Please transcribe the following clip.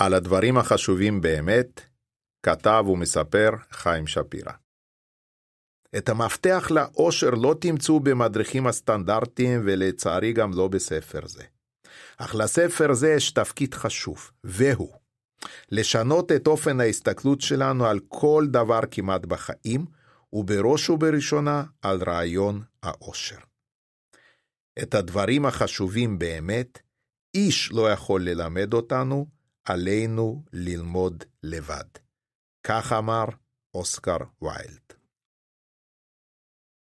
על הדברים החשובים באמת, כתב ומספר חיים שפירא. את המפתח לאושר לא תמצאו במדריכים הסטנדרטיים, ולצערי גם לא בספר זה. אך לספר זה יש תפקיד חשוב, והוא לשנות את אופן ההסתכלות שלנו על כל דבר כמעט בחיים, ובראש ובראשונה על רעיון האושר. את הדברים החשובים באמת, איש לא יכול ללמד אותנו, עלינו ללמוד לבד. כך אמר אוסקר ויילד.